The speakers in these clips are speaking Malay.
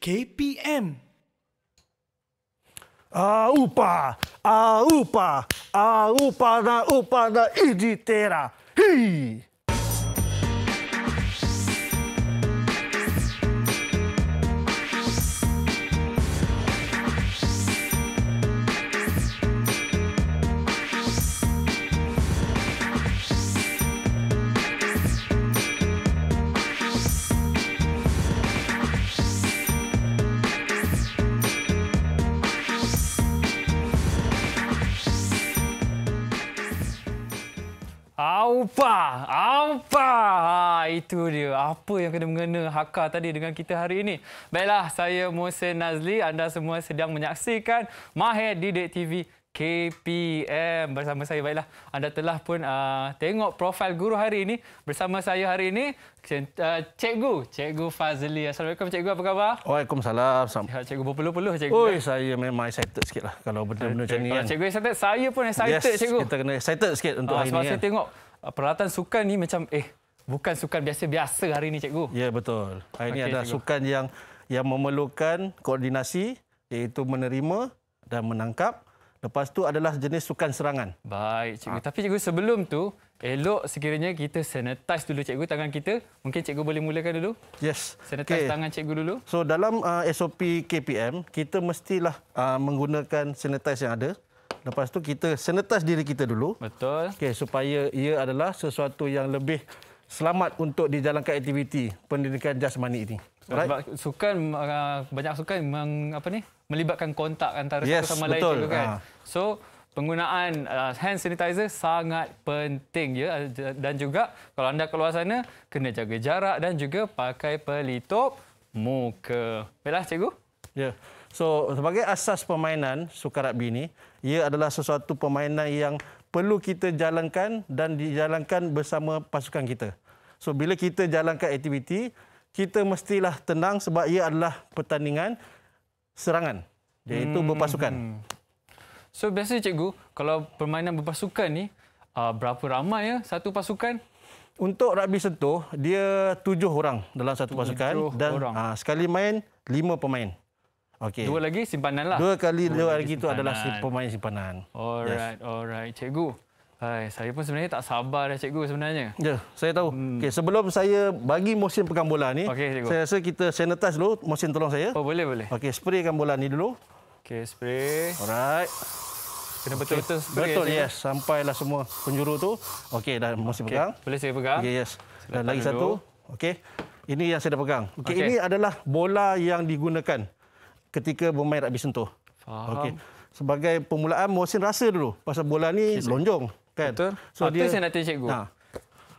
KPM. A upa, a upa, a upa na upa na iditera. Hii! Apa? Apa? Ha, itu dia. Apa yang kena mengena Hakka tadi dengan kita hari ini? Baiklah, saya Mohsen Nazli. Anda semua sedang menyaksikan Mahir Didik TV KPM bersama saya. Baiklah, anda telah pun uh, tengok profil guru hari ini. Bersama saya hari ini, ah, Cikgu. Cikgu Fazli. Assalamualaikum, Cikgu. Apa khabar? Waalaikumsalam. Sihat, Cikgu. Berpuluh-puluh, Cikgu. Oi, saya memang excited sikit kalau benda-benda eh, macam ni. Kan. Cikgu excited, saya pun excited, yes, Cikgu. kita kena excited sikit untuk uh, hari ini. Sebab saya kan. tengok Ah, peralatan sukan ni macam eh bukan sukan biasa-biasa hari ni cikgu. Ya betul. Hari okay, ni adalah cikgu. sukan yang yang memerlukan koordinasi iaitu menerima dan menangkap. Lepas tu adalah jenis sukan serangan. Baik cikgu. Ha. Tapi cikgu sebelum tu elok sekiranya kita sanitize dulu cikgu tangan kita. Mungkin cikgu boleh mulakan dulu? Yes. Sanitize okay. tangan cikgu dulu. So dalam uh, ah, SOP KPM kita mestilah uh, menggunakan sanitize yang ada. Lepas tu kita senetas diri kita dulu. Betul. Okey supaya ia adalah sesuatu yang lebih selamat untuk dijalankan aktiviti pendidikan jasmani ini. Right? Sukan ah, banyak sukan meng, apa ni melibatkan kontak antara yes, satu sama betul. juga kan. Ha. So penggunaan ah, hand sanitizer sangat penting ya dan juga kalau anda keluar sana kena jaga jarak dan juga pakai pelitup muka. Baiklah cikgu. Ya. Yeah. So sebagai asas permainan sukarat ini, ia adalah sesuatu permainan yang perlu kita jalankan dan dijalankan bersama pasukan kita. So bila kita jalankan aktiviti, kita mestilah tenang sebab ia adalah pertandingan serangan iaitu hmm. berpasukan. So biasa cikgu, kalau permainan berpasukan ni uh, berapa ramai ya satu pasukan? Untuk rugby sentuh, dia tujuh orang dalam satu pasukan dan uh, sekali main lima pemain. Okay. Dua lagi simpanan lah. Dua kali dua, dua lagi itu adalah pemain simpanan. Alright, yes. alright. Cikgu, Hai, saya pun sebenarnya tak sabar ya cikgu sebenarnya. Ya, saya tahu. Hmm. Okay, sebelum saya bagi mesin pegang bola ni, okay, cikgu. saya rasa kita sanitize dulu mesin tolong saya. Oh, boleh, boleh. Okey, spraykan bola ni dulu. Okey, spray. Alright. Kena betul-betul okay. spray. Betul, cikgu. yes. Sampailah semua penjuru tu. Okey, dah mesin okay. pegang. Boleh saya pegang? Okey, yes. Dan lagi dulu. satu. Okey. Ini yang saya dah pegang. Okey, okay. ini adalah bola yang digunakan ketika bermain rugby sentuh. Faham. Okay. Sebagai permulaan Mohsin rasa dulu pasal bola ni okay, lonjong kan. Betul. So ah, dia saya nak tanya cikgu. Ha.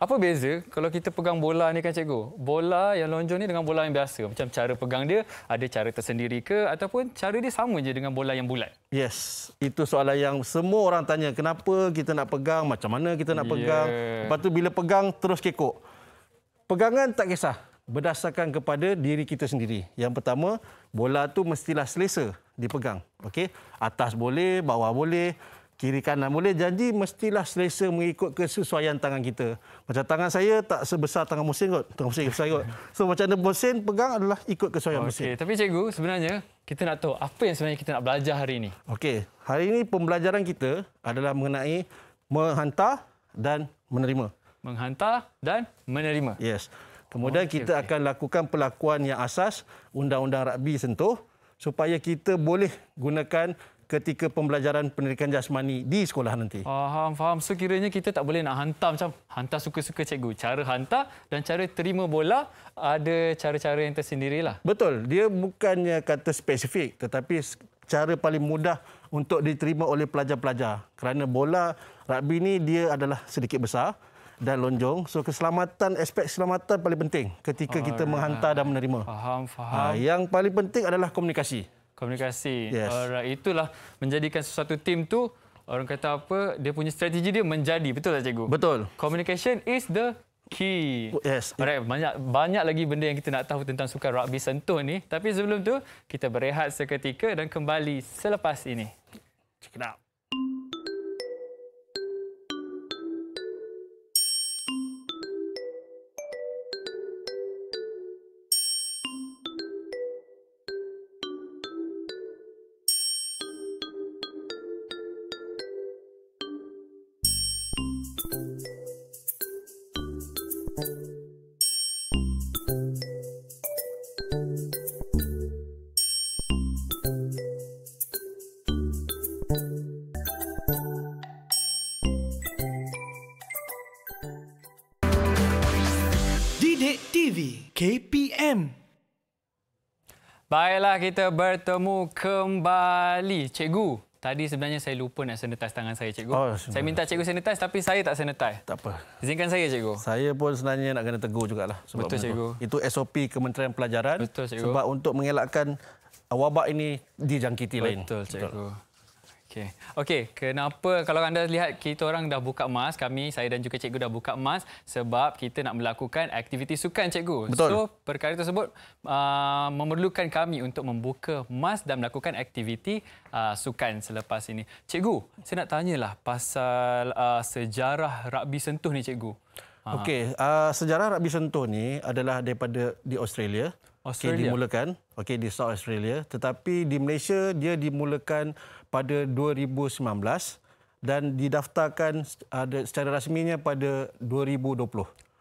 Apa beza kalau kita pegang bola ni kan cikgu? Bola yang lonjong ni dengan bola yang biasa. Macam cara pegang dia ada cara tersendiri ke ataupun cara dia sama je dengan bola yang bulat? Yes. Itu soalan yang semua orang tanya. Kenapa kita nak pegang? Macam mana kita nak yeah. pegang? Lepas tu bila pegang terus kekok. Pegangan tak kisah berdasarkan kepada diri kita sendiri. Yang pertama, bola tu mestilah selesa dipegang. Okey, atas boleh, bawah boleh, kiri kanan boleh. Janji mestilah selesa mengikut kesesuaian tangan kita. Macam tangan saya tak sebesar tangan Musin kot. Tangan Musin besar kot. So macam mana Musin pegang adalah ikut kesesuaian okay. Musin. Okey, tapi cikgu sebenarnya kita nak tahu apa yang sebenarnya kita nak belajar hari ini. Okey, hari ini pembelajaran kita adalah mengenai menghantar dan menerima. Menghantar dan menerima. Yes. Kemudian okay, oh, kita okay. akan lakukan pelakuan yang asas undang-undang rugby sentuh supaya kita boleh gunakan ketika pembelajaran pendidikan jasmani di sekolah nanti. Faham, faham. So kiranya kita tak boleh nak hantar macam hantar suka-suka cikgu. Cara hantar dan cara terima bola ada cara-cara yang tersendirilah. Betul. Dia bukannya kata spesifik tetapi cara paling mudah untuk diterima oleh pelajar-pelajar. Kerana bola rugby ini dia adalah sedikit besar dan lonjong. So keselamatan aspek keselamatan paling penting ketika oh, kita ya. menghantar dan menerima. Faham, ha, faham. Ha, yang paling penting adalah komunikasi. Komunikasi. Yes. Alright, itulah menjadikan sesuatu tim tu orang kata apa? Dia punya strategi dia menjadi betul tak cikgu? Betul. Communication is the key. Oh, yes. Alright, banyak banyak lagi benda yang kita nak tahu tentang sukan rugby sentuh ni. Tapi sebelum tu kita berehat seketika dan kembali selepas ini. Check it Baiklah kita bertemu kembali. Cikgu, tadi sebenarnya saya lupa nak sanitize tangan saya, cikgu. Oh, saya minta cikgu sanitize tapi saya tak sanitize. Tak apa. Izinkan saya, cikgu. Saya pun sebenarnya nak kena tegur juga sebab Betul, cikgu. itu SOP Kementerian Pelajaran Betul, cikgu. sebab untuk mengelakkan uh, wabak ini dijangkiti Betul, lain. Cikgu. Betul, cikgu. Okey. Okey, kenapa kalau anda lihat kita orang dah buka mask, kami saya dan juga cikgu dah buka mask sebab kita nak melakukan aktiviti sukan cikgu. Betul. So, perkara tersebut uh, memerlukan kami untuk membuka mask dan melakukan aktiviti uh, sukan selepas ini. Cikgu, saya nak tanyalah pasal uh, sejarah rugby sentuh ni cikgu. Ah. Okey, uh, sejarah rugby sentuh ni adalah daripada di Australia. Australia okay, dimulakan. Okey, di South Australia, tetapi di Malaysia dia dimulakan pada 2019 dan didaftarkan secara rasminya pada 2020.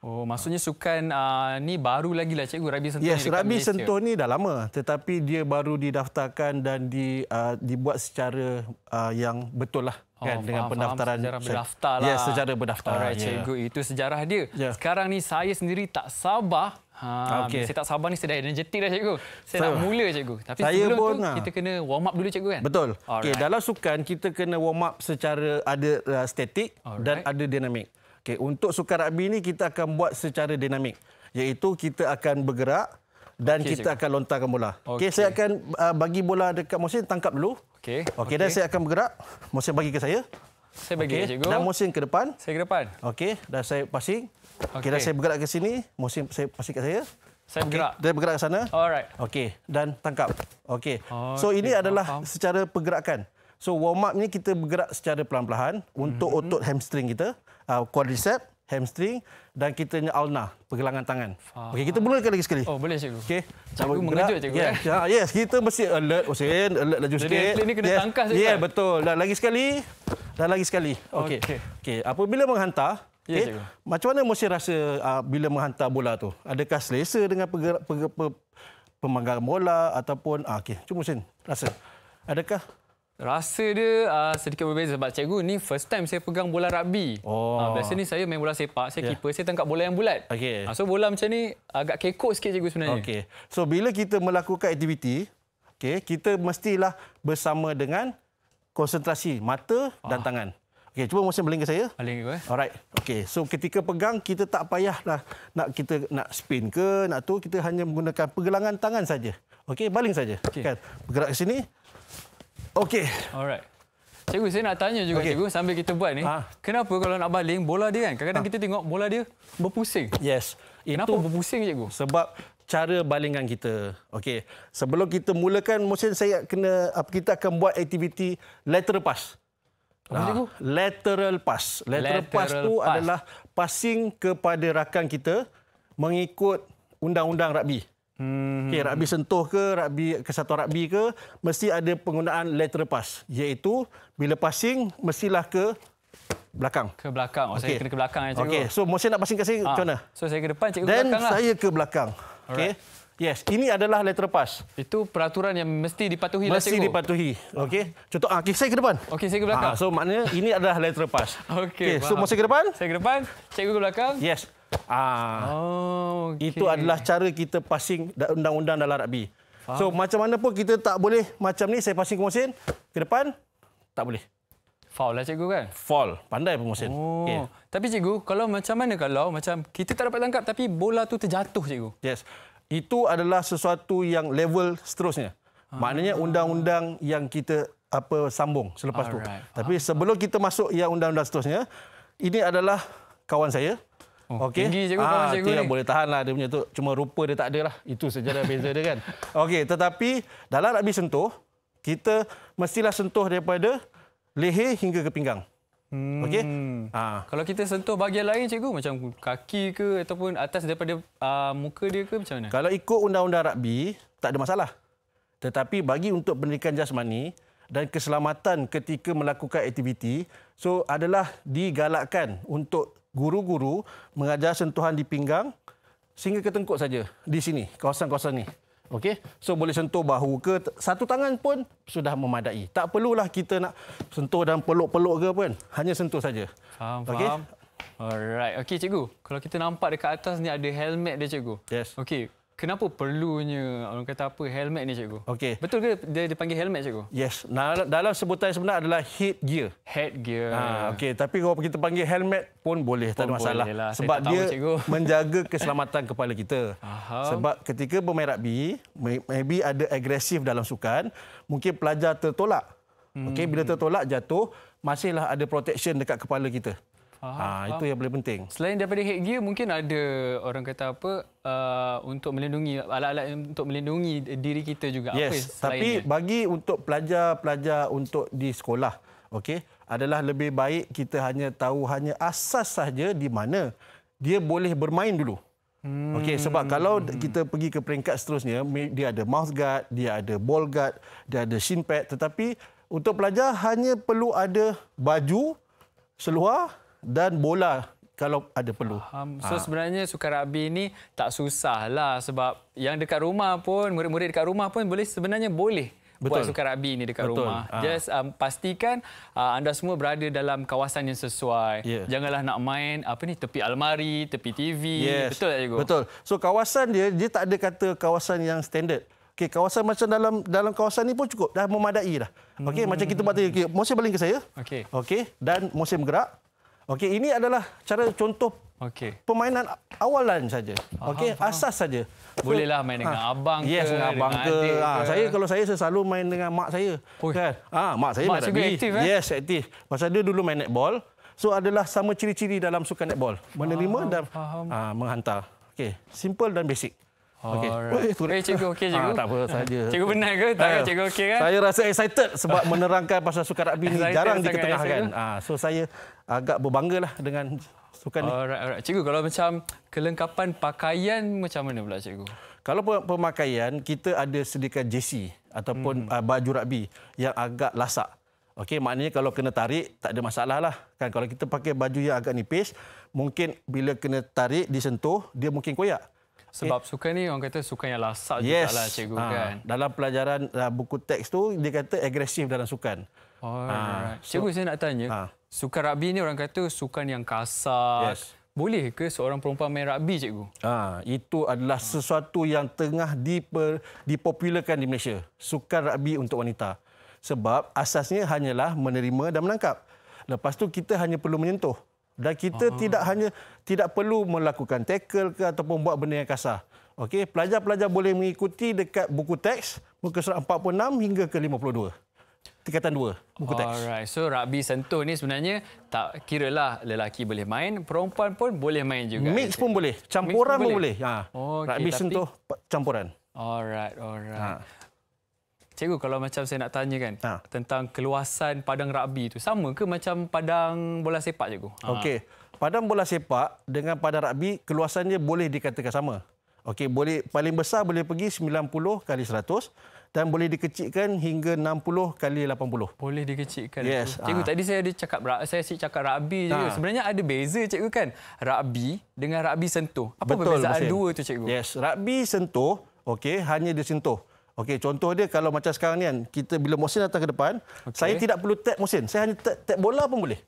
Oh, maksudnya sukan uh, ni baru lagi lah cikgu rugby sentuh. Yes, rugby sentuh ni dah lama tetapi dia baru didaftarkan dan di uh, dibuat secara uh, yang betul lah oh, kan faham, dengan pendaftaran faham, secara berdaftar Ya, sejarah secara berdaftar. Alright, ya. cikgu, yeah. itu sejarah dia. Yeah. Sekarang ni saya sendiri tak sabar Ha, okay. Saya tak sabar ni, saya dah energetik dah cikgu. Saya so, nak mula cikgu. Tapi saya sebelum tu, lah. kita kena warm up dulu cikgu kan? Betul. Okay, dalam sukan, kita kena warm up secara ada uh, statik dan ada dinamik. Okay, untuk sukan rugby ni, kita akan buat secara dinamik. Iaitu kita akan bergerak dan okay, kita cikgu. akan lontarkan bola. Okay. Okay, saya akan uh, bagi bola dekat Mohsin, tangkap dulu. Okay. Okay, okay. Dan saya akan bergerak. Mohsin bagi ke saya. Saya bagi okay. ya, cikgu. Dan Mohsin ke depan. Saya ke depan. Okay, dan saya passing. Okay. Kira saya bergerak ke sini, Mohsin saya pasti kat saya. Saya okay. bergerak. Dia bergerak ke sana. Alright. Okey, dan tangkap. Okey. Okay. So ini okay. adalah Faham. secara pergerakan. So warm up ni kita bergerak secara perlahan-lahan mm-hmm. untuk otot hamstring kita, uh, quadriceps, hamstring dan kita punya ulna, pergelangan tangan. Okey, kita mulakan lagi sekali. Oh, boleh cikgu. Okey. Cikgu mengejut cikgu. Ya, yeah. eh. Ah, yes, kita mesti alert, Hussein, oh, alert laju sikit. Jadi ini kena yes. tangkas saja. Ya, yeah, betul. Dan lagi sekali. Dan lagi sekali. Okey. Okey. Okay. Apabila menghantar, Okay. Ya, eh, Macam mana mesti rasa uh, bila menghantar bola tu? Adakah selesa dengan pergerak, per, per, pemanggar bola ataupun uh, okey, cuma sen rasa. Adakah rasa dia uh, sedikit berbeza sebab cikgu ni first time saya pegang bola rugby. Oh. Uh, biasa ni saya main bola sepak, saya yeah. keeper, saya tangkap bola yang bulat. Okey. Uh, so bola macam ni agak kekok sikit cikgu sebenarnya. Okey. So bila kita melakukan aktiviti, okey, kita mestilah bersama dengan konsentrasi mata dan ah. tangan. Okey, cuba Mohsin beling ke saya. Beling ke? Eh? Alright. Okey, so ketika pegang kita tak payahlah nak kita nak spin ke nak tu kita hanya menggunakan pergelangan tangan saja. Okey, baling saja. Okay. Kan? Bergerak ke sini. Okey. Alright. Cikgu, saya nak tanya juga okay. cikgu sambil kita buat ni. Ha. Kenapa kalau nak baling bola dia kan? Kadang-kadang ha. kita tengok bola dia berpusing. Yes. Kenapa itu berpusing cikgu? Sebab cara balingan kita. Okey. Sebelum kita mulakan motion saya kena kita akan buat aktiviti lateral pass ah. Lateral pass. Lateral, lateral pass tu adalah passing kepada rakan kita mengikut undang-undang rugby. Hmm. Okay, rugby sentuh ke, rugby kesatuan rugby ke, mesti ada penggunaan lateral pass. Iaitu bila passing mestilah ke belakang. Ke belakang. Oh, okay. Eh, ah. Saya kena ke belakang Okay. So, Mosin nak passing ke sini, ha. ke mana? So, saya ke depan, cikgu ke belakang. Then, saya ke belakang. Okay. Yes, ini adalah letter pass. Itu peraturan yang mesti dipatuhi lah Mesti dipatuhi. Okey. Contoh ah, okay, saya ke depan. Okey, saya ke belakang. Ha, so maknanya ini adalah letter pass. Okey. Okay, so masa ke depan? Saya ke depan, Saya ke belakang. Yes. Ah. Oh, okay. Itu adalah cara kita passing undang-undang dalam rugby. So macam mana pun kita tak boleh macam ni saya passing ke Mohsin ke depan tak boleh. Foul lah cikgu kan? Foul. Pandai pun Mohsin. Oh. Okay. Tapi cikgu, kalau macam mana kalau macam kita tak dapat tangkap tapi bola tu terjatuh cikgu? Yes itu adalah sesuatu yang level seterusnya. Ah. Maknanya undang-undang yang kita apa sambung selepas itu. Tapi ah. sebelum kita masuk yang undang-undang seterusnya, ini adalah kawan saya. Oh, okay. Tinggi cikgu, kawan ah, cikgu ah, ni. Boleh tahan lah dia punya tu. Cuma rupa dia tak ada lah. Itu sejarah beza dia kan. Okey, tetapi dalam nak sentuh, kita mestilah sentuh daripada leher hingga ke pinggang. Hmm. Okey. Ha. Kalau kita sentuh bahagian lain cikgu macam kaki ke ataupun atas daripada uh, muka dia ke macam mana? Kalau ikut undang-undang rugby tak ada masalah. Tetapi bagi untuk pendidikan jasmani dan keselamatan ketika melakukan aktiviti, so adalah digalakkan untuk guru-guru mengajar sentuhan di pinggang sehingga ke tengkuk saja di sini, kawasan-kawasan ni. Okey. So boleh sentuh bahu ke satu tangan pun sudah memadai. Tak perlulah kita nak sentuh dan peluk-peluk ke pun. Hanya sentuh saja. Faham, faham. Okay? Alright. Okey cikgu. Kalau kita nampak dekat atas ni ada helmet dia cikgu. Yes. Okey. Kenapa perlunya orang kata apa helmet ni cikgu? Okey. Betul ke dia dipanggil helmet cikgu? Yes. Nah, dalam sebutan sebenar adalah head gear. Head gear. Ha okey tapi kalau kita panggil helmet pun boleh pun tak ada masalah lah. sebab tak dia tahu, menjaga keselamatan kepala kita. Aha. Sebab ketika bermain rugby maybe ada agresif dalam sukan, mungkin pelajar tertolak. Hmm. Okey bila tertolak jatuh masihlah ada protection dekat kepala kita. Ha, itu yang paling penting. Selain daripada headgear, mungkin ada orang kata apa uh, untuk melindungi alat-alat untuk melindungi diri kita juga. Yes, apa tapi bagi untuk pelajar-pelajar untuk di sekolah, okay, adalah lebih baik kita hanya tahu hanya asas saja di mana dia boleh bermain dulu. Hmm. Okey, sebab kalau hmm. kita pergi ke peringkat seterusnya, dia ada mouth guard, dia ada ball guard, dia ada shin pad, tetapi untuk pelajar hanya perlu ada baju seluar dan bola kalau ada perlu. So ha. sebenarnya suka rugby ini tak susah lah sebab yang dekat rumah pun murid-murid dekat rumah pun boleh sebenarnya boleh Betul. buat suka rugby ini dekat Betul. rumah. Ha. Just um, pastikan uh, anda semua berada dalam kawasan yang sesuai. Yeah. Janganlah nak main apa ni tepi almari, tepi TV. Yes. Betul tak cikgu? Betul. So kawasan dia dia tak ada kata kawasan yang standard. Okay, kawasan macam dalam dalam kawasan ni pun cukup dah memadai dah. Okey hmm. macam kita buat tadi. Okay. Mosim baling ke saya. Okey. Okey dan mosim gerak. Okey, ini adalah cara contoh okay. permainan awalan saja. Okey, asas saja. So, Bolehlah main dengan ha. abang yes, ke, abang ke. Ha, ke. saya kalau saya selalu main dengan mak saya. Oi. Kan? Ah, ha, mak saya mak main rugby. Aktif, eh? Yes, aktif. Masa dia dulu main netball. So adalah sama ciri-ciri dalam sukan netball. Menerima faham, dan Ha, menghantar. Okey, simple dan basic. Okey. Eh, hey, cikgu okey ha, cikgu. Ha, tak apa saja. Cikgu benar ke? Tak uh, cikgu okey kan? Saya rasa excited sebab menerangkan pasal sukan rugby ni jarang diketengahkan. Eh, ah, so saya agak berbanggalah dengan sukan ini. Alright, alright. Cikgu, kalau macam kelengkapan pakaian macam mana pula cikgu? Kalau pemakaian, kita ada sediakan jersey ataupun hmm. Uh, baju rugby yang agak lasak. Okey, maknanya kalau kena tarik tak ada masalah lah. Kan kalau kita pakai baju yang agak nipis, mungkin bila kena tarik disentuh dia mungkin koyak. Sebab okay. Eh. suka ni orang kata suka yang lasak yes. jugalah cikgu ha. kan. Dalam pelajaran uh, buku teks tu dia kata agresif dalam sukan. Oh, ha. Cikgu so, saya nak tanya, ha sukan rugby ni orang kata sukan yang kasar. Yes. Boleh ke seorang perempuan main rugby cikgu? Ha, itu adalah sesuatu yang tengah diper, dipopularkan di Malaysia. Sukan rugby untuk wanita. Sebab asasnya hanyalah menerima dan menangkap. Lepas tu kita hanya perlu menyentuh. Dan kita Aha. tidak hanya tidak perlu melakukan tackle ke ataupun buat benda yang kasar. Okey, pelajar-pelajar boleh mengikuti dekat buku teks muka surat 46 hingga ke 52 tingkatan dua. buku teks. Alright. So rugby sentuh ni sebenarnya tak kira lah lelaki boleh main, perempuan pun boleh main juga. Mix pun cik. boleh, campuran pun, pun boleh. boleh. Ha. Ya. Okay, oh, rugby tapi... sentuh campuran. Alright, alright. Ha. Cikgu kalau macam saya nak tanya kan ha. tentang keluasan padang rugby itu sama ke macam padang bola sepak cikgu? Ha. Okey. Padang bola sepak dengan padang rugby keluasannya boleh dikatakan sama. Okey, boleh paling besar boleh pergi 90 kali 100 dan boleh dikecikkan hingga 60 kali 80. Boleh dikecikkan. Yes. Cikgu, ha. tadi saya ada cakap, saya asyik cakap rabi. ha. je. Ah. Sebenarnya ada beza, cikgu kan? Rabi dengan rabi sentuh. Apa Betul, perbezaan dua tu cikgu? Yes, Rabi sentuh, okey, hanya disentuh. Okey, contoh dia kalau macam sekarang ni kan, kita bila mesin datang ke depan, okay. saya tidak perlu tap mesin. Saya hanya tap, tap bola pun boleh.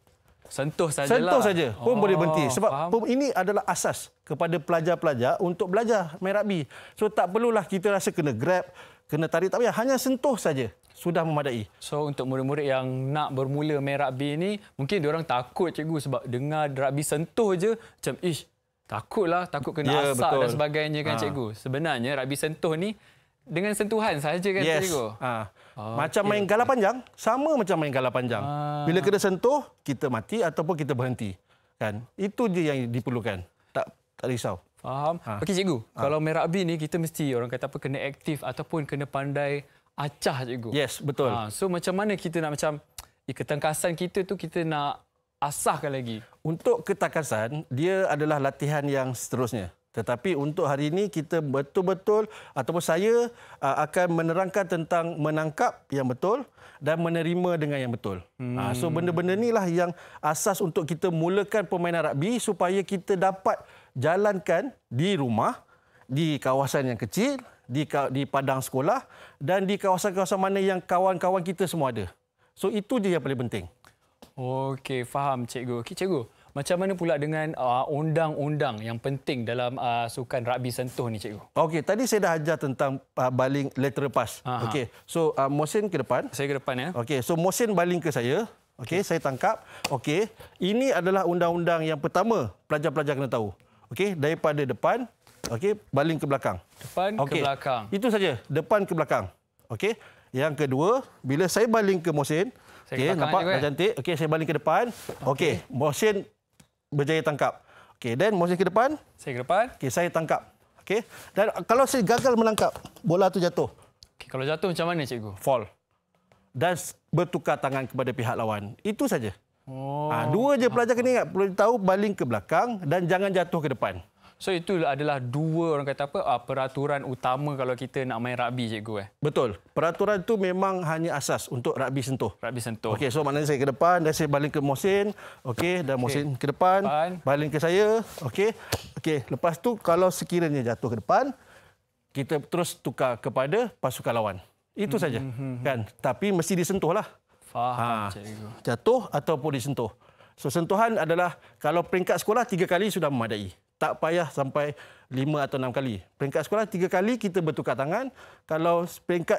Sentuh sajalah. Sentuh saja pun oh, boleh berhenti. Sebab faham. ini adalah asas kepada pelajar-pelajar untuk belajar main rugby. So tak perlulah kita rasa kena grab, kena tarik tak payah hanya sentuh saja sudah memadai. So untuk murid-murid yang nak bermula main rugby ni mungkin dia orang takut cikgu sebab dengar rugby sentuh je macam ish takutlah takut kena yeah, asap dan sebagainya kan ha. cikgu. Sebenarnya rugby sentuh ni dengan sentuhan saja kan yes. cikgu. Ha. Oh, macam okay. main gala panjang sama macam main gala panjang. Ha. Bila kena sentuh kita mati ataupun kita berhenti. Kan? Itu je yang diperlukan. Tak tak risau. Faham? Ha. Okey cikgu, ha. kalau main rugby ni kita mesti orang kata apa kena aktif ataupun kena pandai acah cikgu. Yes, betul. Ha. So macam mana kita nak macam eh, ketangkasan kita tu kita nak asahkan lagi? Untuk ketangkasan, dia adalah latihan yang seterusnya. Tetapi untuk hari ini kita betul-betul ataupun saya akan menerangkan tentang menangkap yang betul dan menerima dengan yang betul. Ha, hmm. so benda-benda inilah yang asas untuk kita mulakan permainan rugby supaya kita dapat jalankan di rumah, di kawasan yang kecil, di di padang sekolah dan di kawasan-kawasan mana yang kawan-kawan kita semua ada. So itu je yang paling penting. Okey, faham cikgu. Okey cikgu. Macam mana pula dengan uh, undang-undang yang penting dalam uh, sukan rugby sentuh ni cikgu? Okey, tadi saya dah ajar tentang uh, baling letter pass. Okey. So uh, Mohsin ke depan. Saya ke depan ya. Okey, so Mohsin baling ke saya. Okey, okay. saya tangkap. Okey. Ini adalah undang-undang yang pertama pelajar-pelajar kena tahu okey daripada depan okey baling ke belakang depan okay. ke belakang itu saja depan ke belakang okey yang kedua bila saya baling ke Mohsin okey nampak dah cantik okey saya baling ke depan okey okay. Mohsin berjaya tangkap okey then Mohsin ke depan saya ke depan okey saya tangkap okey dan kalau saya gagal menangkap bola tu jatuh okay. kalau jatuh macam mana cikgu fall dan bertukar tangan kepada pihak lawan itu saja Oh. Ha, dua je pelajar kena ingat, perlu tahu baling ke belakang dan jangan jatuh ke depan. So itu adalah dua orang kata apa ah, peraturan utama kalau kita nak main rugby cikgu eh. Betul. Peraturan tu memang hanya asas untuk rugby sentuh. Rugby sentuh. Okey, so maknanya saya ke depan dan saya baling ke Mohsin. Okey, dan Mohsin ke depan, depan, baling ke saya. Okey. Okey, lepas tu kalau sekiranya jatuh ke depan, kita terus tukar kepada pasukan lawan. Itu hmm, saja. Hmm, hmm, hmm. Kan? Tapi mesti disentuhlah. Faham. Ha. Jatuh ataupun disentuh. So sentuhan adalah kalau peringkat sekolah tiga kali sudah memadai. Tak payah sampai lima atau enam kali. Peringkat sekolah tiga kali kita bertukar tangan. Kalau peringkat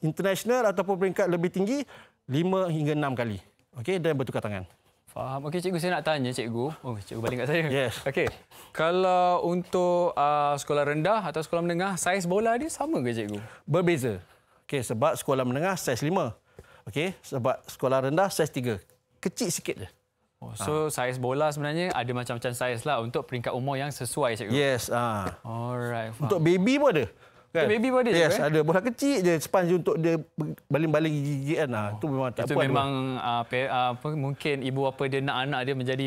international ataupun peringkat lebih tinggi, lima hingga enam kali. Okay, dan bertukar tangan. Faham. Okey, cikgu saya nak tanya cikgu. Oh, cikgu balik kat saya. Yes. Okey. Kalau untuk uh, sekolah rendah atau sekolah menengah, saiz bola dia sama ke cikgu? Berbeza. Okey, sebab sekolah menengah saiz lima. Okey, sebab sekolah rendah saiz 3. Kecil sikit je. Oh, so ha. saiz bola sebenarnya ada macam-macam saiz lah untuk peringkat umur yang sesuai cikgu. Yes, Ha. Alright. Faham. Untuk baby pun ada kan? baby body yes, eh? ada bola kecil je sponge untuk dia baling-baling gigi-gigi kan oh. tu memang tak itu puan memang apa, ah, ah, apa, mungkin ibu apa dia nak anak dia menjadi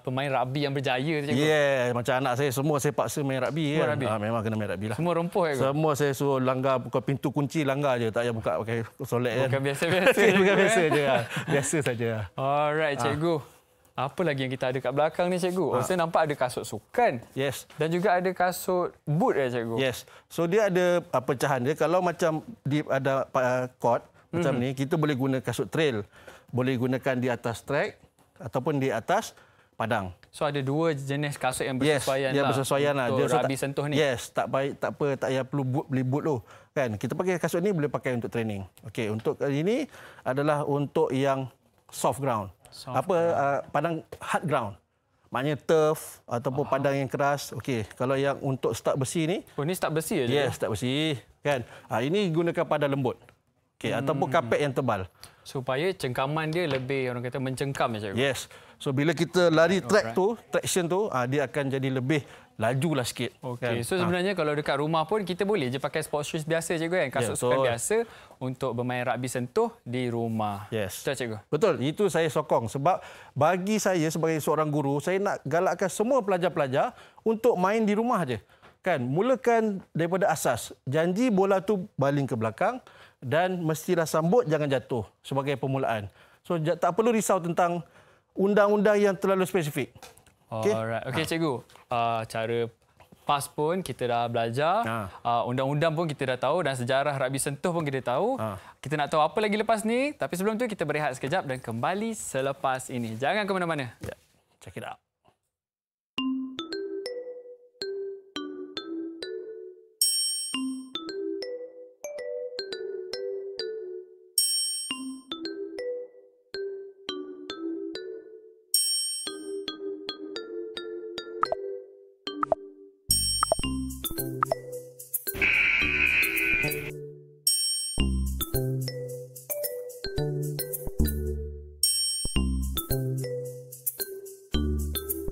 pemain rugby yang berjaya cikgu yes, macam anak saya semua saya paksa main rugby, semua kan? Ha, memang kena main rugby lah semua rempuh kan? semua saya suruh langgar buka pintu kunci langgar je tak payah buka pakai solek kan? bukan biasa-biasa bukan biasa kan? je biasa saja alright cikgu ha. Apa lagi yang kita ada kat belakang ni cikgu? Ha. Oh, saya nampak ada kasut sukan. Yes. Dan juga ada kasut boot ya cikgu. Yes. So dia ada uh, pecahan dia kalau macam di ada uh, court mm-hmm. macam mhm. ni kita boleh guna kasut trail. Boleh gunakan di atas track ataupun di atas padang. So ada dua jenis kasut yang bersesuaian yes, lah. bersesuaian lah. Dia rabi tak, sentuh ni. Yes, tak baik tak apa tak payah perlu boot beli boot tu. Kan? Kita pakai kasut ni boleh pakai untuk training. Okey, untuk ini adalah untuk yang soft ground. Soft apa uh, padang hard ground maknanya turf ataupun oh. padang yang keras okey kalau yang untuk start besi ni oh ni start besi aja yes start besi kan ha, ini gunakan padang lembut okey hmm. ataupun kapet yang tebal supaya cengkaman dia lebih orang kata mencengkam macam ya, yes so bila kita lari track right. tu traction tu ha, dia akan jadi lebih lajulah sikit. Okey. Okay. So ah. sebenarnya kalau dekat rumah pun kita boleh je pakai sports shoes biasa je kan, kasut yeah, sukan biasa untuk bermain rugby sentuh di rumah. Yes. Betul cikgu. Betul. Itu saya sokong sebab bagi saya sebagai seorang guru, saya nak galakkan semua pelajar-pelajar untuk main di rumah aje. Kan? Mulakan daripada asas. Janji bola tu baling ke belakang dan mestilah sambut jangan jatuh sebagai permulaan. So tak perlu risau tentang undang-undang yang terlalu spesifik. Okay. Alright. Okay, ha. Ah. cikgu. Uh, cara PAS pun kita dah belajar. Ha. Uh, undang-undang pun kita dah tahu dan sejarah rugby sentuh pun kita tahu. Ha. Kita nak tahu apa lagi lepas ni. Tapi sebelum tu kita berehat sekejap dan kembali selepas ini. Jangan ke mana-mana. Ya. Check it out.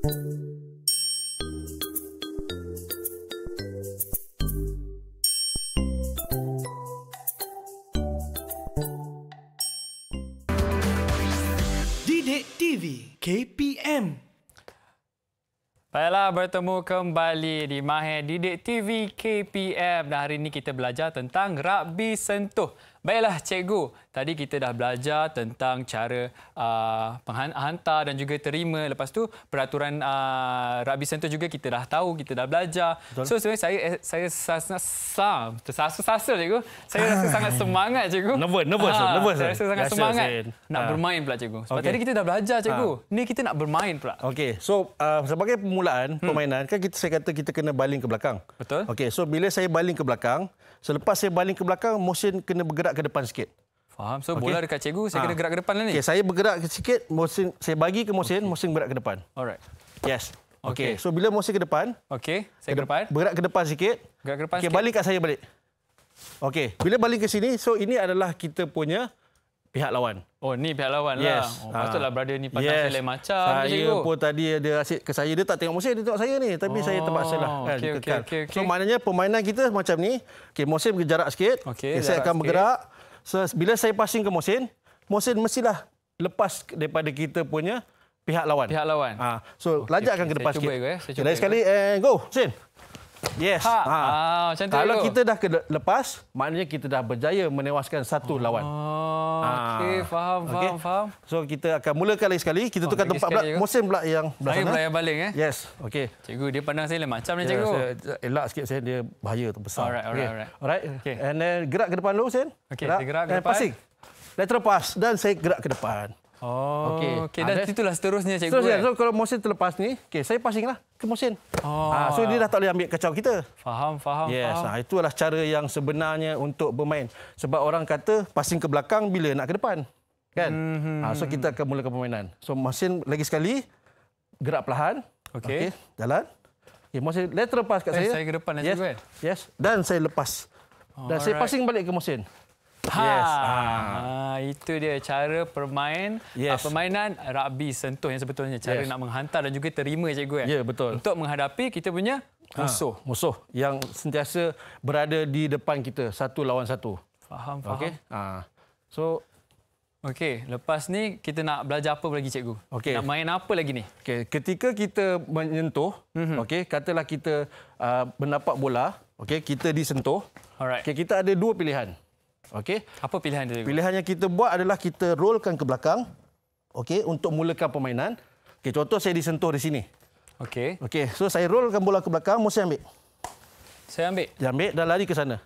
KPM Baiklah bertemu kembali di Mahir Didik TV KPM dan hari ini kita belajar tentang Rabi sentuh. Baiklah, cikgu. Tadi kita dah belajar tentang cara uh, hantar dan juga terima. Lepas tu peraturan uh, ah, rugby center juga kita dah tahu, kita dah belajar. Betul. So sebenarnya saya eh, saya sangat sasa-sasa, cikgu. Saya rasa sangat semangat, cikgu. Nervous, nervous. Ha, saya rasa sangat semangat saya. nak bermain pula, cikgu. Sebab okay. tadi kita dah belajar, cikgu. Ha. Ni kita nak bermain pula. Okey, so uh, sebagai permulaan hmm. permainan, kan kita, saya kata kita kena baling ke belakang. Betul. Okey, so bila saya baling ke belakang, selepas saya baling ke belakang, motion kena bergerak gerak ke depan sikit. Faham. So okay. bola dekat cikgu, saya ha. kena gerak ke depan lah ni. Okey, saya bergerak ke sikit, Mohsin saya bagi ke Mohsin, okay. Mohsin gerak ke depan. Alright. Yes. Okey. Okay. So bila Mohsin ke depan? Okay. Saya ke depan. Bergerak ke depan sikit. Gerak ke depan okay, sikit. Okey, balik kat saya balik. Okay. Bila balik ke sini, so ini adalah kita punya pihak lawan. Oh, ni pihak lawan lah. yes. lah. Oh, patutlah ha. brother ni pandang yes. lain macam. Saya cikgu. pun tadi ada asyik ke saya. Dia tak tengok Mosin, dia tengok saya ni. Tapi oh, saya terpaksa lah. Kan, okay, okay, okay, okay. So, maknanya permainan kita macam ni. Okay, Mosin pergi jarak sikit. Okay, saya akan sikit. bergerak. So, bila saya passing ke Mosin, Mosin mestilah lepas daripada kita punya pihak lawan. Pihak lawan. Ha. So, okay, akan okay. ke depan eh. saya sikit. Cuba ya. Saya cuba okay, lagi sekali, eh. Eh, go, Mosin. Yes. Ha. ha. Ah, macam tu. Kalau kita dah lepas, maknanya kita dah berjaya menewaskan satu oh. lawan. Ah. Okey, faham, okay. faham, faham. So kita akan mulakan lagi sekali. Kita oh, tukar oh, tempat pula. Mosin pula yang belah sana. Saya baling eh. Yes. Okey. Cikgu dia pandang saya macam ni ya, cikgu. Saya elak sikit saya dia bahaya tu besar. Alright, alright, okay. alright. Okay. And then gerak ke depan dulu, Sen. Okey, gerak. gerak ke depan. Passing. Letter pass dan saya gerak ke depan. Oh, okey. Okey, dan itulah seterusnya cikgu. Seterusnya. Eh. So, kalau mesin terlepas ni, okey, saya pasinglah ke mesin. Oh. Ha, so dia dah tak boleh ambil kacau kita. Faham, faham. Yes, faham. Ha, itulah cara yang sebenarnya untuk bermain. Sebab orang kata pasing ke belakang bila nak ke depan. Kan? Mm-hmm. Ha, so kita akan mulakan permainan. So mesin lagi sekali gerak perlahan. Okey. Okay, jalan. Okey, Mohsin lateral pass kat eh, saya. Saya ke depan eh, yes. Eh? Yes. Dan saya lepas. Oh, dan alright. saya pasing balik ke mesin. Ha. Yes. Ha. ha itu dia cara permain ah, yes. permainan rugby sentuh yang sebetulnya cara yes. nak menghantar dan juga terima cikgu kan. Ya betul. Untuk menghadapi kita punya ha, musuh, ha. musuh yang sentiasa berada di depan kita satu lawan satu. Faham, faham. Okey. Ha. So okey, lepas ni kita nak belajar apa lagi cikgu? Okay. Nak main apa lagi ni? Okey, ketika kita menyentuh, mm-hmm. okey, katalah kita uh, mendapat bola, okey, kita disentuh. Alright. Okey, kita ada dua pilihan. Okey. Apa pilihan dia? yang kita buat adalah kita rollkan ke belakang. Okey, untuk mulakan permainan. Okey, contoh saya disentuh di sini. Okey. Okey, so saya rollkan bola ke belakang, Musa ambil. Saya ambil. Dia ambil dan lari ke sana.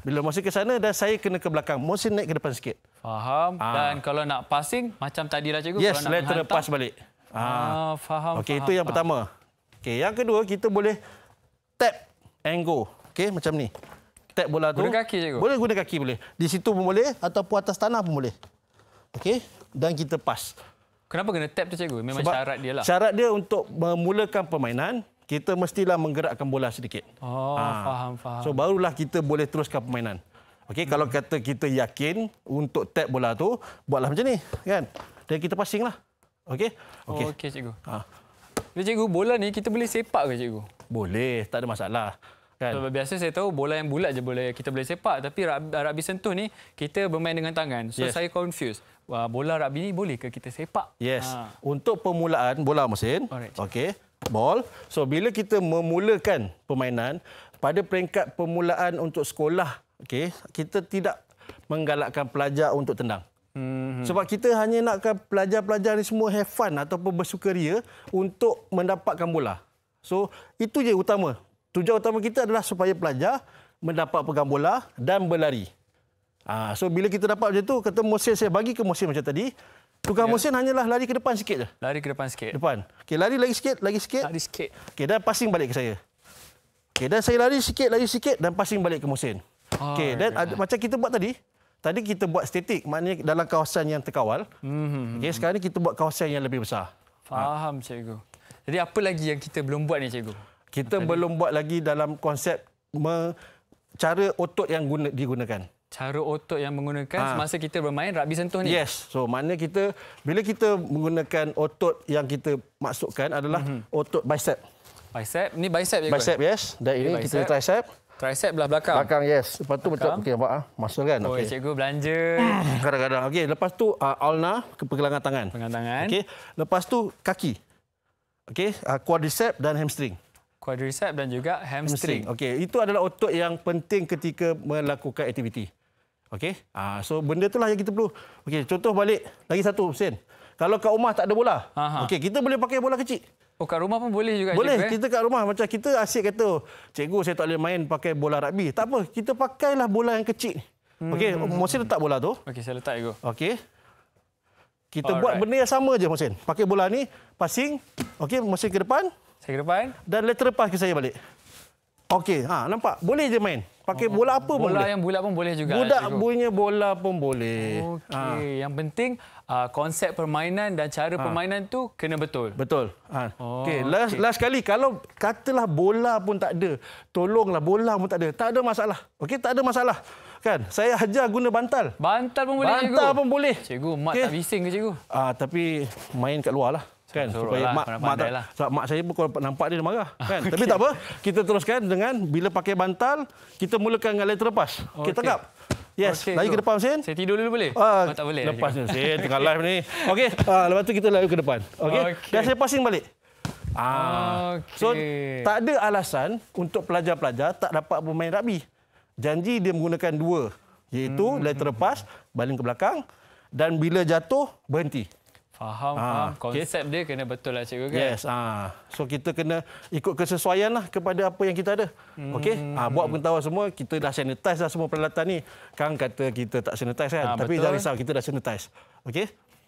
Bila masuk ke sana dan saya kena ke belakang, Musa naik ke depan sikit. Faham. Ha. Dan kalau nak passing macam tadi lah cikgu, yes, kalau nak hantar, pass balik. Ha. Ah, faham. Okey, itu yang faham. pertama. Okey, yang kedua kita boleh tap and go. Okey, macam ni tap bola tu. Guna kaki je. Boleh guna kaki boleh. Di situ pun boleh ataupun atas tanah pun boleh. Okey, dan kita pas. Kenapa kena tap tu cikgu? Memang Sebab syarat dia lah. Syarat dia untuk memulakan permainan, kita mestilah menggerakkan bola sedikit. Oh, ha. faham, faham. So barulah kita boleh teruskan permainan. Okey, hmm. kalau kata kita yakin untuk tap bola tu, buatlah macam ni, kan? Dan kita passing lah. Okey? Okey. Oh, okey cikgu. Ha. Ah. Ya, Jadi cikgu, bola ni kita boleh sepak ke cikgu? Boleh, tak ada masalah. Kan? Sebab biasa saya tahu bola yang bulat je boleh kita boleh sepak tapi rugby sentuh ni kita bermain dengan tangan. So yes. saya confused. Wah, bola rugby ni boleh ke kita sepak? Yes. Ha. Untuk permulaan bola mesin. Right. Okey. Ball. So bila kita memulakan permainan pada peringkat permulaan untuk sekolah, okey, kita tidak menggalakkan pelajar untuk tendang. Mhm. Sebab kita hanya nakkan pelajar-pelajar ni semua have fun ataupun bersukaria untuk mendapatkan bola. So itu je utama tujuan utama kita adalah supaya pelajar mendapat pegang bola dan berlari. Ah, so bila kita dapat macam tu, kata Mosin saya bagi ke Mosin macam tadi, Tukar ya. Mosin hanyalah lari ke depan sikit je. Lari ke depan sikit. Depan. Okey, lari lagi sikit, lagi sikit. Lari sikit. Okey, dan passing balik ke saya. Okey, dan saya lari sikit, lari sikit dan passing balik ke Mosin. Ah, Okey, dan ya, ya, ada, ya. macam kita buat tadi, tadi kita buat statik, maknanya dalam kawasan yang terkawal. Mm-hmm. Okey, hmm. sekarang ni kita buat kawasan yang lebih besar. Ha. Faham, ha. cikgu. Jadi apa lagi yang kita belum buat ni, cikgu? Kita Tadi. belum buat lagi dalam konsep me, cara otot yang guna, digunakan. Cara otot yang menggunakan ha. semasa kita bermain rugby sentuh ni. Yes. So maknanya kita bila kita menggunakan otot yang kita masukkan adalah mm-hmm. otot bicep. Bicep. Ni bicep je. Bicep yes. Dan ini, ini kita tricep. Tricep belah belakang. Belakang yes. Lepas tu macam okey nampak ah. Masuk kan. Okey. cikgu belanja. Kadang-kadang. Okey, lepas tu uh, ulna pergelangan tangan. Pergelangan tangan. Okey. Lepas tu kaki. Okey, uh, quadricep dan hamstring quadricep dan juga hamstring. hamstring. Okey, itu adalah otot yang penting ketika melakukan aktiviti. Okey? Ah, so benda itulah yang kita perlu. Okey, contoh balik lagi satu Hussein. Kalau kat rumah tak ada bola. Okey, kita boleh pakai bola kecil. Oh, kat rumah pun boleh juga. Boleh. Cikgu, eh? kita kat rumah macam kita asyik kata, cikgu saya tak boleh main pakai bola rugby. Tak apa, kita pakailah bola yang kecil. Hmm. Okey, Mohsin letak bola tu. Okey, saya letak cikgu. Okey. Kita Alright. buat benda yang sama je Mohsin. Pakai bola ni, passing. Okey, Mohsin ke depan. Saya ke depan. Dan lateral pass ke saya balik. Okey, ha, nampak? Boleh je main. Pakai oh, bola apa bola pun boleh. Bola yang bulat pun boleh juga. Budak cikgu. punya bola pun boleh. Ha. Okey, ha. yang penting uh, konsep permainan dan cara ha. permainan tu kena betul. Betul. Ha. Oh, Okey, last, okay. last kali kalau katalah bola pun tak ada, tolonglah bola pun tak ada. Tak ada masalah. Okey, tak ada masalah. Kan? Saya ajar guna bantal. Bantal pun boleh, bantal cikgu. Bantal pun boleh. Cikgu, mat okay. tak bising ke cikgu? Ah, uh, tapi main kat luar lah kan Suruh supaya lah, mak mak, tak, lah. mak saya pun kalau nampak dia, dia marah kan okay. tapi tak apa kita teruskan dengan bila pakai bantal kita mulakan dengan letter lepas okay. kita tangkap Yes, okay, lari ke depan sen. Saya tidur dulu boleh? Uh, oh, tak boleh. Lepas ni Hussein, tengah live ni. Okey, uh, lepas tu kita lari ke depan. Okey. Okay. Dan saya passing balik. Ah. Okay. So, tak ada alasan untuk pelajar-pelajar tak dapat bermain rugby. Janji dia menggunakan dua. Iaitu hmm. letter hmm, pass, hmm. baling ke belakang. Dan bila jatuh, berhenti. Faham, ha. faham. Konsep okay. dia kena betul lah cikgu kan? Yes. Ha. So kita kena ikut kesesuaian lah kepada apa yang kita ada. Ah, hmm. Okey? Ha. Buat pengetahuan semua, kita dah sanitize dah semua peralatan ni. Kang kata kita tak sanitize kan? Ha, Tapi betul. jangan risau, kita dah sanitize. Okey?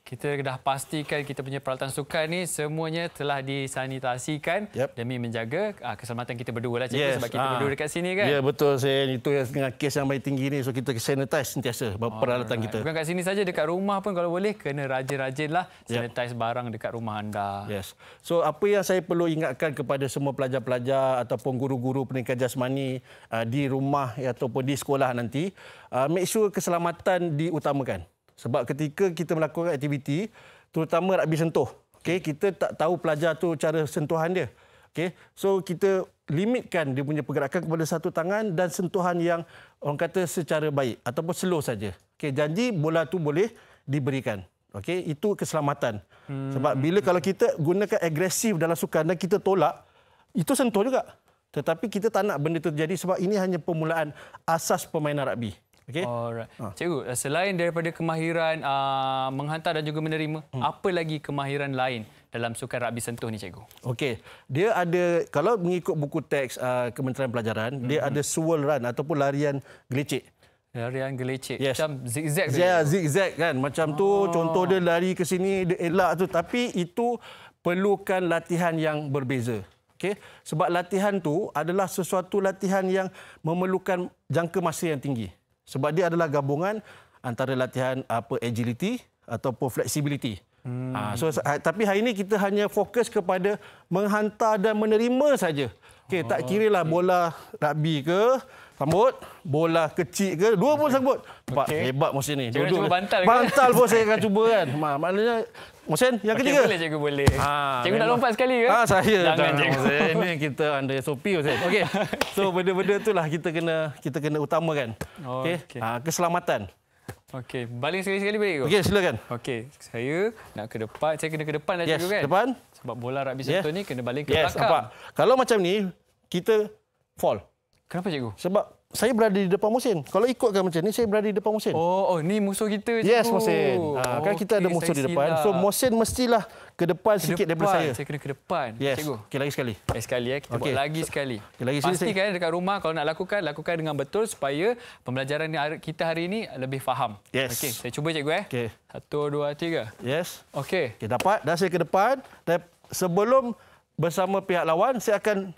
kita dah pastikan kita punya peralatan sukan ni semuanya telah disanitasikan yep. demi menjaga ah, keselamatan kita berdua lah cikgu yes. sebab kita uh. berdua dekat sini kan. Ya yeah, betul saya itu yang dengan kes yang baik tinggi ni so kita sanitize sentiasa peralatan Alright. kita. Bukan kat sini saja dekat rumah pun kalau boleh kena rajin-rajinlah sanitize yep. barang dekat rumah anda. Yes. So apa yang saya perlu ingatkan kepada semua pelajar-pelajar ataupun guru-guru pendidikan jasmani ah, di rumah ataupun di sekolah nanti uh, make sure keselamatan diutamakan. Sebab ketika kita melakukan aktiviti, terutama rugby sentuh, okay, kita tak tahu pelajar tu cara sentuhan dia. Okay, so kita limitkan dia punya pergerakan kepada satu tangan dan sentuhan yang orang kata secara baik ataupun slow saja. Okay, janji bola tu boleh diberikan. Okay, itu keselamatan. Hmm. Sebab bila kalau kita gunakan agresif dalam sukan dan kita tolak, itu sentuh juga. Tetapi kita tak nak benda terjadi sebab ini hanya permulaan asas permainan rugby. Okay. Alright. Ah. Cikgu, eh, selain daripada kemahiran uh, menghantar dan juga menerima, hmm. apa lagi kemahiran lain dalam sukan rugby sentuh ni cikgu? Okey. Dia ada kalau mengikut buku teks uh, Kementerian Pelajaran, hmm. dia hmm. ada swirl run ataupun larian gelicik. Larian gelicik yes. macam zigzag dia. Ya, yeah, zigzag kan. Macam oh. tu contoh dia lari ke sini, dia elak tu, tapi itu perlukan latihan yang berbeza. Okey. Sebab latihan tu adalah sesuatu latihan yang memerlukan jangka masa yang tinggi. Sebab dia adalah gabungan antara latihan apa agility atau flexibility. Hmm. Ah, so, ha, tapi hari ini kita hanya fokus kepada menghantar dan menerima saja. Okey, tak oh, kira lah bola rugby ke Sambut. Bola kecil ke. Dua pun sambut. Nampak okay. hebat Mohsin ni. Cuba, cuba bantal Bantal pun saya akan cuba kan. Ma, maknanya Mohsin yang okay, ketiga. Boleh cikgu boleh. Ha, cikgu memang. nak lompat sekali ke? ha, saya. Jangan tak, cikgu. Ini kita under SOP Mohsin. Okey. So benda-benda lah kita kena kita kena utamakan. Okey. okay. Ha, ah, keselamatan. Okey, baling sekali-sekali boleh ke? Okey, silakan. Okey, saya nak ke depan. Saya kena ke depan dah yes, cikgu kan? Yes, depan. Sebab bola rugby yes. sentuh ni kena baling ke yes, belakang. Yes, Kalau macam ni, kita fall. Kenapa cikgu? Sebab saya berada di depan musim. Kalau ikutkan macam ni, saya berada di depan musim. Oh, oh ni musuh kita cikgu. Yes, musim. oh, ah, kan kita ada musuh di depan. Silap. So musim mestilah ke depan sikit daripada saya. Saya kena ke depan. Yes. Cikgu. Okey, lagi sekali. Lagi eh, sekali eh. Kita okay. buat lagi sekali. Okay, lagi sekali. Pastikan eh, dekat rumah kalau nak lakukan, lakukan dengan betul supaya pembelajaran kita hari ini lebih faham. Yes. Okey, saya cuba cikgu eh. Okey. Satu, dua, tiga. Yes. Okey. Okey, dapat. Dah saya ke depan. sebelum bersama pihak lawan, saya akan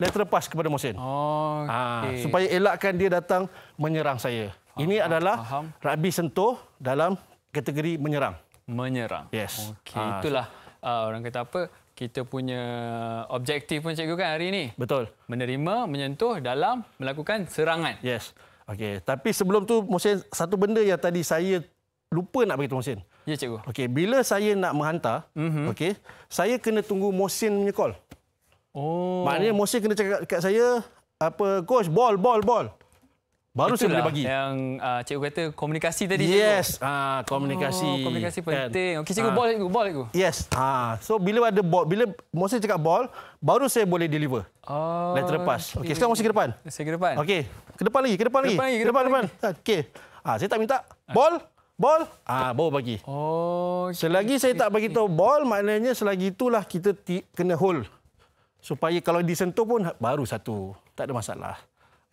letter pass kepada Mohsin. Oh, okay. ha, supaya elakkan dia datang menyerang saya. Faham, Ini adalah faham. rugby sentuh dalam kategori menyerang. Menyerang. Yes. Okay. Ha, ah, Itulah uh, orang kata apa, kita punya objektif pun cikgu kan hari ini. Betul. Menerima, menyentuh dalam melakukan serangan. Yes. Okey, tapi sebelum tu Mohsin satu benda yang tadi saya lupa nak beritahu Mohsin. Ya cikgu. Okey, bila saya nak menghantar, mm-hmm. okey, saya kena tunggu Mohsin punya call. Oh. Maknanya Moses kena cakap dekat saya apa coach ball ball ball. Baru saya boleh bagi. Yang uh, cikgu kata komunikasi tadi. tu. Yes. Cikgu. Ah, komunikasi. Oh, komunikasi kan. penting. Okey cikgu ah. ball cikgu ball cikgu. Yes. Ah so bila ada ball bila Moses cakap ball baru saya boleh deliver. Oh. Letter pass. Okey okay. sekarang Moses ke depan. Saya ke depan. Okey. Ke depan lagi, ke depan lagi. Ke depan, ke depan. Okey. Ah saya tak minta ball Bol, ah baru bagi. Oh. Okay. Selagi saya tak bagi tahu bol, maknanya selagi itulah kita kena hold supaya kalau disentuh pun baru satu tak ada masalah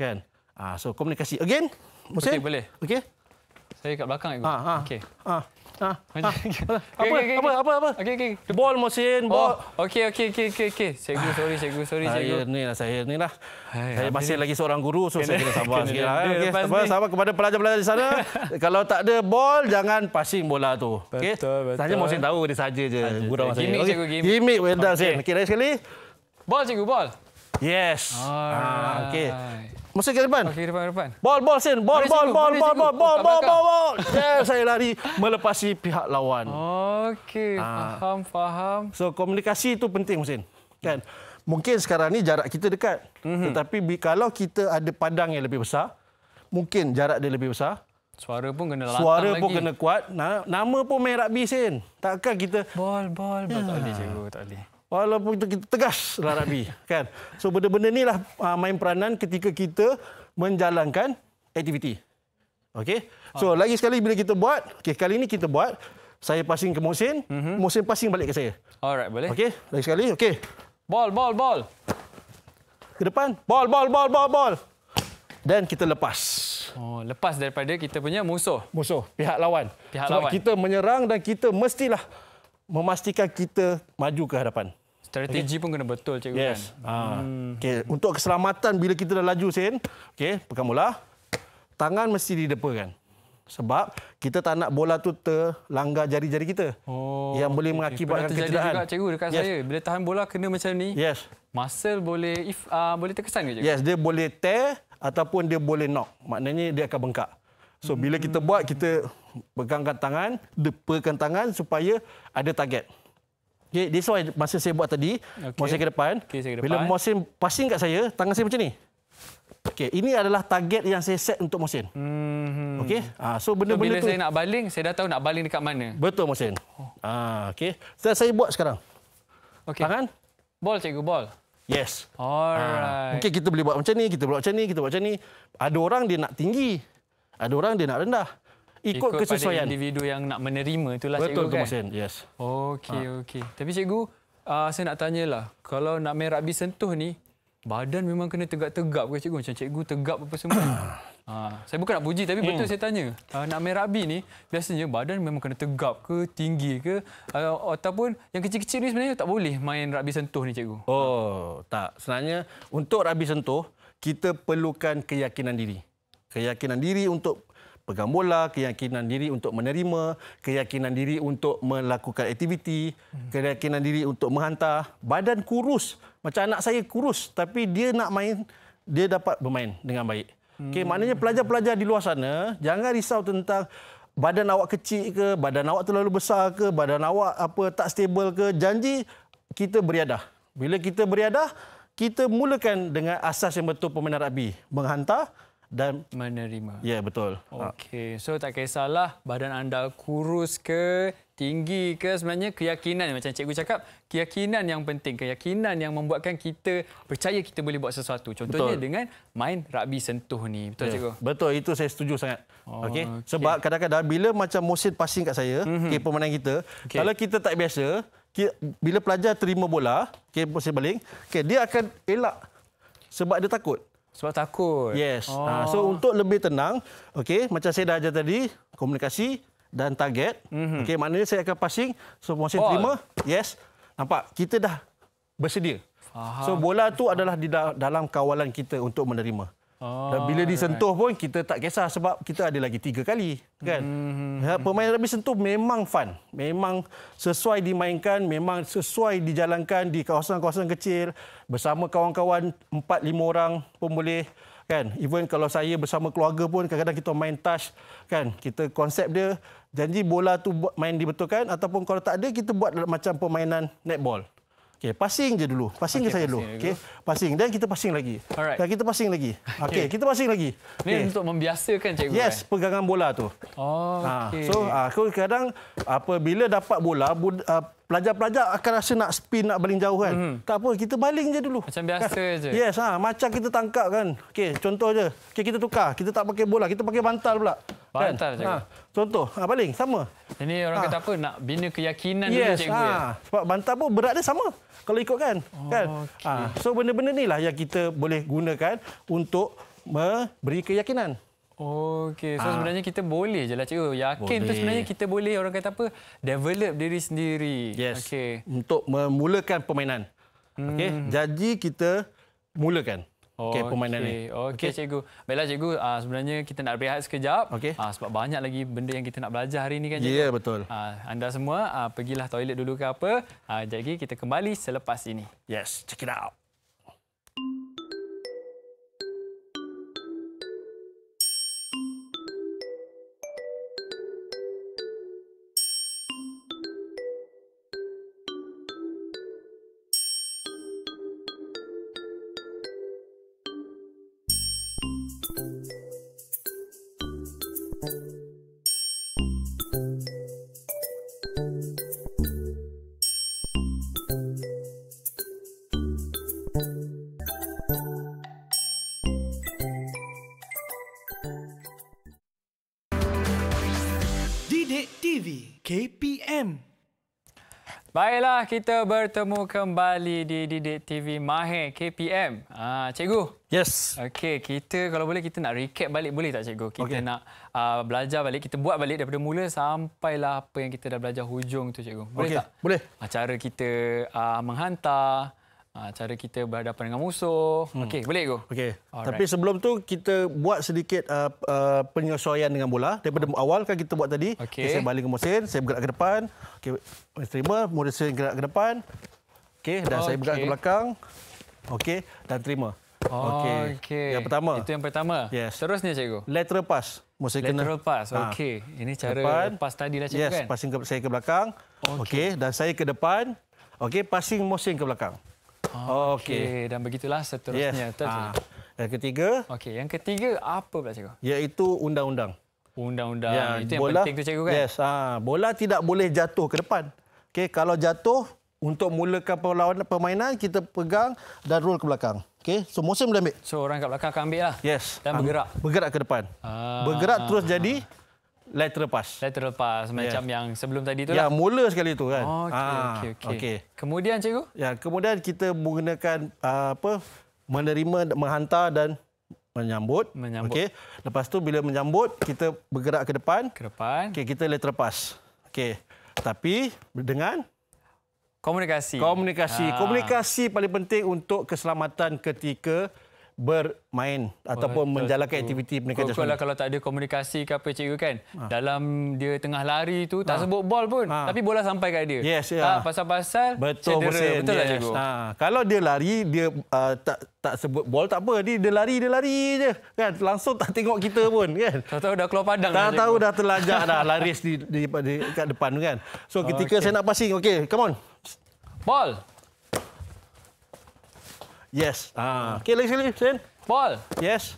kan ah so komunikasi again mesti okay, boleh okey saya kat belakang ibu ha, ah, ah. ha. okey ha. Ah, ha. Ha. Okay, okay, apa, okay, apa, okay. apa apa apa? Okey okey. The ball Mohsin. Oh, okey okey okey okey okey. Cikgu sorry cikgu sorry cikgu. Saya ni lah saya ni lah. Saya masih ini. lagi seorang guru so kena, saya kena sabar sikit lah. Okey eh. sabar sama kepada pelajar-pelajar di sana. kalau tak ada ball jangan passing bola tu. Okey. Saya Mohsin tahu dia saja je gurau saya. Gimik okay. gimik. Gimik well done okay. Mohsin. Okey lagi sekali. Bol cikgu, bol. Yes. Ah, okey. Masuk ke depan. Okey, depan depan. Bol, bol sin, bol, bol, bol, bol, bol, bol, bol, bol, bol. Yes, saya lari melepasi pihak lawan. Okey, ah. faham, faham. So, komunikasi itu penting, Husin. Kan? Mungkin sekarang ni jarak kita dekat. Mm-hmm. Tetapi kalau kita ada padang yang lebih besar, mungkin jarak dia lebih besar. Suara pun kena latar lagi. Suara pun kena kuat. Nama pun main rugby, Sen. Takkan kita... Bol, bol, bol. Ah. Ya. Tak boleh, cikgu. Tak boleh walaupun itu kita tegas lah Rabi kan so benda-benda inilah ah, main peranan ketika kita menjalankan aktiviti Okay. so ha. lagi sekali bila kita buat okay kali ini kita buat saya passing ke Mohsin mm-hmm. Mohsin passing balik ke saya alright boleh Okay. lagi sekali okey ball ball ball ke depan ball ball ball ball ball dan kita lepas. Oh, lepas daripada kita punya musuh. Musuh, pihak lawan. Pihak Sebab lawan. kita menyerang dan kita mestilah memastikan kita maju ke hadapan strategi okay. pun kena betul cikgu kan? yes. kan. Ha. Hmm. Okay. untuk keselamatan bila kita dah laju sen, okey, pegang bola. Tangan mesti di depan kan. Sebab kita tak nak bola tu terlanggar jari-jari kita. Oh. Yang boleh okay. mengakibatkan kecederaan. Pernah terjadi juga cikgu dekat yes. saya. Bila tahan bola kena macam ni. Yes. Muscle boleh if uh, boleh terkesan ke cikgu? Yes, dia boleh tear ataupun dia boleh knock. Maknanya dia akan bengkak. So bila kita hmm. buat kita pegangkan tangan, depakan tangan supaya ada target. Okay, this why masa saya buat tadi, okay. Mohsin ke depan. Okay, ke depan. Bila Mohsin passing kat saya, tangan saya macam ni. Okey, ini adalah target yang saya set untuk Mohsin. Hmm. Okey. Ah, so benda-benda so, tu saya nak baling, saya dah tahu nak baling dekat mana. Betul Mohsin. Oh. Ah, okey. Saya buat sekarang. Okey. Tangan? Ball cikgu, ball. Yes. Alright. Ah, okey, kita boleh buat macam ni, kita boleh buat macam ni, kita buat macam ni. Ada orang dia nak tinggi. Ada orang dia nak rendah ikut, kesesuaian individu yang nak menerima itulah Betul cikgu kan. Yes. Okey ha. okey. Tapi cikgu uh, saya nak tanyalah kalau nak main rugby sentuh ni badan memang kena tegak-tegak ke cikgu macam cikgu tegap apa semua. Ha, saya bukan nak puji tapi betul hmm. saya tanya. Uh, nak main rugby ni biasanya badan memang kena tegap ke tinggi ke uh, ataupun yang kecil-kecil ni sebenarnya tak boleh main rugby sentuh ni cikgu. Oh, ha. tak. Sebenarnya untuk rugby sentuh kita perlukan keyakinan diri. Keyakinan diri untuk pegang bola, keyakinan diri untuk menerima, keyakinan diri untuk melakukan aktiviti, keyakinan diri untuk menghantar. Badan kurus. Macam anak saya kurus tapi dia nak main, dia dapat bermain dengan baik. Okey, hmm. maknanya pelajar-pelajar di luar sana jangan risau tentang badan awak kecil ke, badan awak terlalu besar ke, badan awak apa tak stable ke, janji kita beriadah. Bila kita beriadah, kita mulakan dengan asas yang betul pemain rugby, menghantar dan menerima. Ya, yeah, betul. Okey, so tak kisahlah badan anda kurus ke, tinggi ke, sebenarnya keyakinan macam cikgu cakap, keyakinan yang penting, keyakinan yang membuatkan kita percaya kita boleh buat sesuatu. Contohnya betul. dengan main rugby sentuh ni, betul yeah. cikgu? Betul, itu saya setuju sangat. Oh, okey. Sebab kadang-kadang bila macam motion passing kat saya, mm-hmm. okey pemain kita, okay. kalau kita tak biasa, bila pelajar terima bola, okey, pusing baling, okey, dia akan elak sebab dia takut. Sebab takut. Yes. Oh. Uh, so untuk lebih tenang, okay, macam saya dah ajar tadi, komunikasi dan target. Mm-hmm. Okay, maknanya saya akan passing. So saya terima. Yes. Nampak? Kita dah bersedia. Aha. So bola tu adalah di dalam kawalan kita untuk menerima. Dan ah, bila disentuh pun kita tak kisah sebab kita ada lagi tiga kali kan. Hmm. Pemain rugby sentuh memang fun. Memang sesuai dimainkan, memang sesuai dijalankan di kawasan-kawasan kecil bersama kawan-kawan 4 5 orang pun boleh kan. Even kalau saya bersama keluarga pun kadang-kadang kita main touch kan. Kita konsep dia janji bola tu main dibetulkan ataupun kalau tak ada kita buat macam permainan netball. Okey, passing je dulu. Passing okay, ke saya dulu. Okey. Passing dan kita passing lagi. Alright. Dan kita passing lagi. Okey, okay, kita passing lagi. Ini okay. untuk membiasakan cikgu. Yes, eh. pegangan bola tu. Oh, okay. Ha, so, aku ha, kadang apabila dapat bola, ah, pelajar-pelajar akan rasa nak spin nak baling jauh kan. Mm-hmm. Tak apa, kita baling je dulu. Macam biasa kan? je. Yes, ha, macam kita tangkap kan. Okay, contoh je. Okay kita tukar. Kita tak pakai bola, kita pakai bantal pula. Kan? Bantal kan? ha, Contoh, ha, baling sama. Ini orang ha. kata apa? Nak bina keyakinan yes, dulu cikgu ya? ha. ya. Sebab bantal pun berat dia sama. Kalau ikut kan. Oh, kan? Okay. Ha. So benda-benda ni lah yang kita boleh gunakan untuk memberi keyakinan. Okey, so ha. sebenarnya kita boleh je lah cikgu. Yakin boleh. tu sebenarnya kita boleh orang kata apa? Develop diri sendiri. Yes. Okey. Untuk memulakan permainan. Hmm. Okey, jadi kita mulakan Okey, permainan okay. Okey, okay. cikgu. Baiklah, cikgu. Uh, sebenarnya kita nak berehat sekejap. Okey. Uh, sebab banyak lagi benda yang kita nak belajar hari ini kan, ya, cikgu? Ya, yeah, betul. Uh, anda semua, uh, pergilah toilet dulu ke apa. Uh, jadi kita kembali selepas ini. Yes, check it out. kita bertemu kembali di Didik TV Mahir KPM. Ah, cikgu. Yes. Okey, kita kalau boleh kita nak recap balik boleh tak cikgu? Kita okay. nak uh, belajar balik, kita buat balik daripada mula lah apa yang kita dah belajar hujung tu cikgu. Boleh okay. tak? Boleh. Ah, cara kita uh, menghantar, Ah, cara kita berhadapan dengan musuh. Hmm. Okey, boleh go. Okey. Tapi sebelum tu kita buat sedikit uh, uh, penyesuaian dengan bola daripada oh. awal kan kita buat tadi. Okay. Okay, saya balik ke mesin. saya bergerak ke depan. Okey, terima Mohsin gerak ke depan. Okey, dan okay. saya bergerak ke belakang. Okey, dan terima. Oh, okey. Okay. Yang pertama. Itu yang pertama. Yes. Seterusnya cikgu. Lateral pass. Mesti kena. Lateral pass. Ha. Okey. Ini cara depan. pass tadi lah cikgu yes. kan. Yes, passing ke, saya ke belakang. Okey, okay. dan saya ke depan. Okey, passing mesin ke belakang. Okey, dan begitulah seterusnya. Yes. Ha. Yang ketiga. Okey, yang ketiga apa pula cikgu? Iaitu undang-undang. Undang-undang. Ya, itu yang bola, penting tu cikgu kan? Yes, ha. bola tidak boleh jatuh ke depan. Okey, kalau jatuh untuk mulakan perlawanan permainan kita pegang dan roll ke belakang. Okey, so Musim boleh ambil. So orang kat belakang akan ambil lah. Yes. Dan ah. bergerak. Bergerak ke depan. Ah. Bergerak terus jadi lateral pass. Lateral pass ya. macam yeah. yang sebelum tadi tu ya, lah. Ya, yeah, mula sekali tu kan. Oh, okay, ah, okey okey. Okay. Kemudian cikgu? Ya, yeah, kemudian kita menggunakan uh, apa menerima menghantar dan menyambut. menyambut. Okey. Lepas tu bila menyambut kita bergerak ke depan. Ke depan. Okey, kita lateral pass. Okey. Tapi dengan komunikasi. Komunikasi. Ah. Komunikasi paling penting untuk keselamatan ketika bermain ataupun Betul. menjalankan aktiviti mereka Kalau lah kalau tak ada komunikasi ke apa cikgu kan. Ha. Dalam dia tengah lari tu tak ha. sebut bol pun ha. tapi bola sampai kat dia. Yes, ya. Ha pasal-pasal Betul cedera. Betul yes. lah cikgu. Ha kalau dia lari dia uh, tak tak sebut bol tak apa dia, dia lari dia lari je kan langsung tak tengok kita pun kan. Tak tahu dah keluar padang. Tak tahu dah terlajak dah laris di di, di, di kat depan kan. So ketika oh, okay. saya nak passing okey come on. Ball. Yes. Ah. Okay, lagi sekali. Sen. Ball. Yes.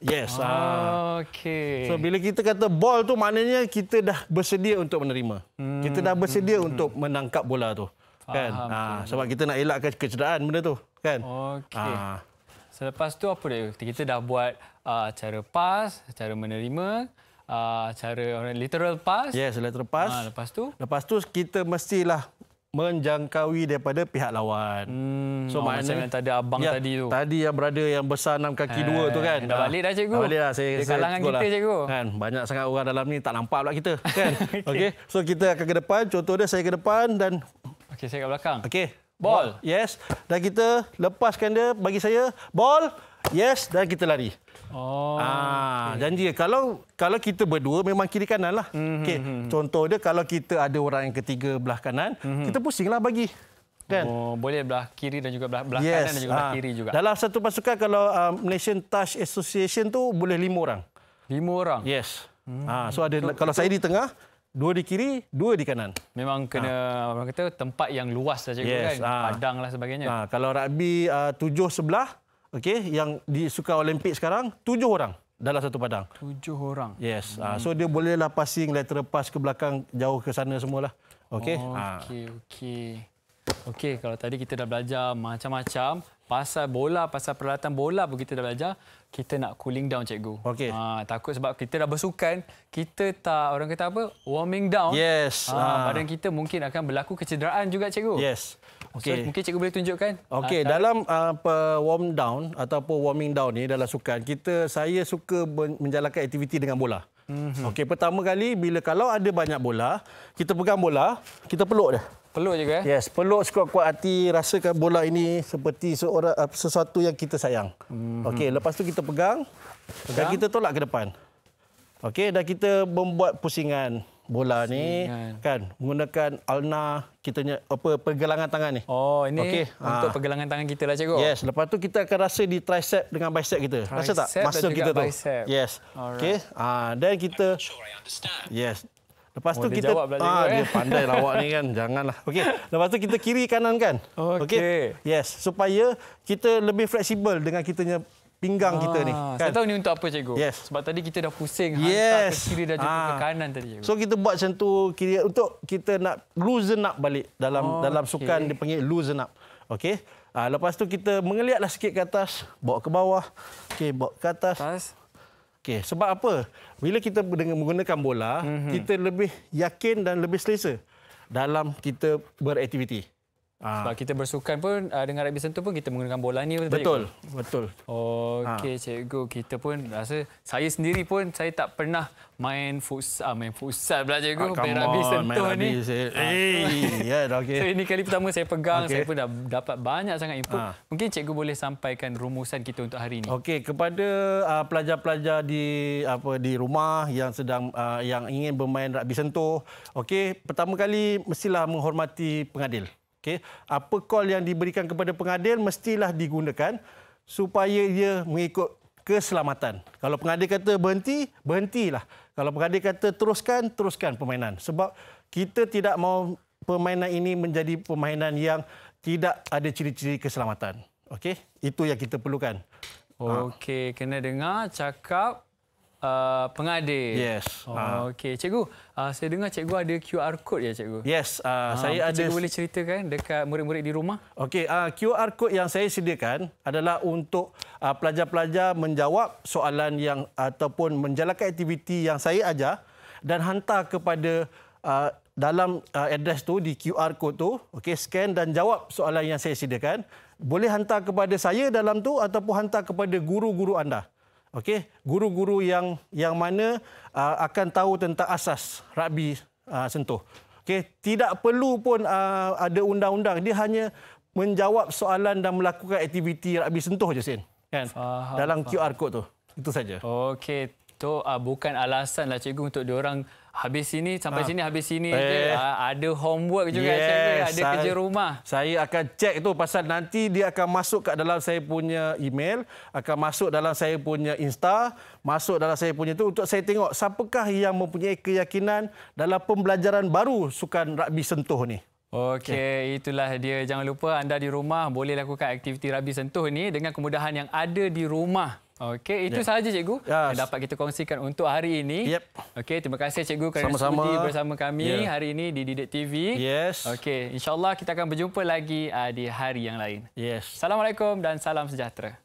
Yes. Ah. Okay. So, bila kita kata ball tu maknanya kita dah bersedia untuk menerima. Hmm. Kita dah bersedia hmm. untuk menangkap bola tu. Kan? Faham. Ah, sebab kita nak elakkan kecederaan benda tu. Kan? Okay. Ah. Selepas tu apa dia? Kita dah buat uh, cara pass, cara menerima, uh, cara literal pass. Yes, literal pass. Ah, lepas tu? Lepas tu kita mestilah menjangkaui daripada pihak lawan. Hmm, so oh, maknanya macam yang tadi abang ya, tadi tu. Tadi yang berada yang besar enam kaki eh, dua tu kan. Eh, dah balik dah cikgu. Dah balik dah saya. Di kalangan kita lah. cikgu. Kan banyak sangat orang dalam ni tak nampak pula kita kan. Okey. Okay. So kita akan ke depan. Contoh dia saya ke depan dan okey saya ke belakang. Okey. Ball. Yes. Dan kita lepaskan dia bagi saya. Ball. Yes dan kita lari. Oh. Ah, okay. janji kalau kalau kita berdua memang kiri kanan lah. Mm -hmm. Okey, hmm, hmm, hmm. contoh dia kalau kita ada orang yang ketiga belah kanan, mm -hmm. kita pusinglah bagi. Kan? Oh, boleh belah kiri dan juga belah, belah yes. kanan dan juga ha. belah ah. kiri juga. Dalam satu pasukan kalau um, ah, Nation Touch Association tu boleh lima orang. Lima orang. Yes. Mm -hmm. Ah, so ada so, kalau itu... saya di tengah, Dua di kiri, dua di kanan. Memang kena ha. kata tempat yang luas saja lah yes, kan, ha. padang lah sebagainya. Ha. Kalau rugby uh, tujuh sebelah, okey yang di suka olimpik sekarang tujuh orang dalam satu padang. Tujuh orang. Yes. Ah, hmm. so dia bolehlah passing lateral pass ke belakang jauh ke sana semualah. Okey. Ah. Okey, uh. okey. Okey, kalau tadi kita dah belajar macam-macam pasal bola, pasal peralatan bola pun kita dah belajar, kita nak cooling down cikgu. Okey. Uh, takut sebab kita dah bersukan, kita tak orang kata apa? Warming down. Yes. Uh, uh. badan kita mungkin akan berlaku kecederaan juga cikgu. Yes. Okay. So, mungkin cikgu boleh tunjukkan. Okey, uh, dalam uh, warm down ataupun warming down ni dalam sukan, kita saya suka menjalankan aktiviti dengan bola. mm Okey, pertama kali bila kalau ada banyak bola, kita pegang bola, kita peluk dia. Peluk juga eh? Yes, peluk sekuat-kuat hati, rasakan bola ini seperti seorang uh, sesuatu yang kita sayang. Mm-hmm. Okey, lepas tu kita pegang, pegang dan kita tolak ke depan. Okey, dan kita membuat pusingan bola ni kan. menggunakan alna kita punya apa pergelangan tangan ni. Oh ini okay. untuk ha. pergelangan tangan kita lah cikgu. Yes, lepas tu kita akan rasa di tricep dengan bicep kita. Tricep rasa tak? Masa kita tu. Bicep. Yes. Okey. Okay. Ah ha. dan kita Yes. Lepas oh, tu dia kita ah ha, dia eh. pandai lawak ni kan. Janganlah. Okey. Lepas tu kita kiri kanan kan. Okey. Okay. Yes, supaya kita lebih fleksibel dengan kitanya pinggang ah, kita ni. Ah, kan? Saya tahu ni untuk apa cikgu. Yes. Sebab tadi kita dah pusing yes. ke kiri dan juga ah. ke kanan tadi cikgu. So kita buat macam tu kiri untuk kita nak loosen up balik dalam oh, dalam sukan okay. dipanggil loosen up. Okey. Ah, lepas tu kita mengeliatlah sikit ke atas, bawa ke bawah. Okey, bawa ke atas. atas. Okey, sebab apa? Bila kita dengan menggunakan bola, mm -hmm. kita lebih yakin dan lebih selesa dalam kita beraktiviti. Ah. Sebab kita bersukan pun uh, dengan rugby sentuh pun kita menggunakan bola ni betul. Betul. Betul. Okey ha. cikgu, kita pun rasa saya sendiri pun saya tak pernah main futsal, uh, main futsal pula cikgu, ha, main rugby sentuh ni. Eh, ya okey. So ini kali pertama saya pegang, okay. saya pun dah dapat banyak sangat input. Ha. Mungkin cikgu boleh sampaikan rumusan kita untuk hari ini. Okey, kepada pelajar-pelajar uh, di apa di rumah yang sedang uh, yang ingin bermain rugby sentuh, okey, pertama kali mestilah menghormati pengadil. Okey, apa call yang diberikan kepada pengadil mestilah digunakan supaya ia mengikut keselamatan. Kalau pengadil kata berhenti, berhentilah. Kalau pengadil kata teruskan, teruskan permainan. Sebab kita tidak mahu permainan ini menjadi permainan yang tidak ada ciri-ciri keselamatan. Okey, itu yang kita perlukan. Okey, kena dengar cakap uh, pengadil. Yes. Oh, uh. Okey, cikgu, uh, saya dengar cikgu ada QR code ya cikgu. Yes, uh, uh, saya ada. Cikgu boleh ceritakan dekat murid-murid di rumah? Okey, uh, QR code yang saya sediakan adalah untuk uh, pelajar-pelajar uh, menjawab soalan yang ataupun menjalankan aktiviti yang saya ajar dan hantar kepada uh, dalam uh, address tu di QR code tu. Okey, scan dan jawab soalan yang saya sediakan. Boleh hantar kepada saya dalam tu ataupun hantar kepada guru-guru anda okey guru-guru yang yang mana uh, akan tahu tentang asas rugby uh, sentuh okey tidak perlu pun uh, ada undang-undang dia hanya menjawab soalan dan melakukan aktiviti rugby sentuh saja. sen kan faham, dalam faham. QR code tu itu saja okey itu uh, bukan alasan lah cikgu untuk diorang habis sini sampai ha. sini habis sini eh. je. Uh, ah, ada homework juga yes. cikgu, ada saya, kerja rumah. Saya akan cek itu pasal nanti dia akan masuk ke dalam saya punya email, akan masuk dalam saya punya Insta, masuk dalam saya punya tu untuk saya tengok siapakah yang mempunyai keyakinan dalam pembelajaran baru sukan rugby sentuh ni. Okey, okay. itulah dia. Jangan lupa anda di rumah boleh lakukan aktiviti rabi sentuh ni dengan kemudahan yang ada di rumah. Okey, itu yeah. sahaja cikgu yes. Ya. yang dapat kita kongsikan untuk hari ini. Yep. Okey, terima kasih cikgu kerana sudi bersama kami yeah. hari ini di Didik TV. Yes. Okey, insyaAllah kita akan berjumpa lagi uh, di hari yang lain. Yes. Assalamualaikum dan salam sejahtera.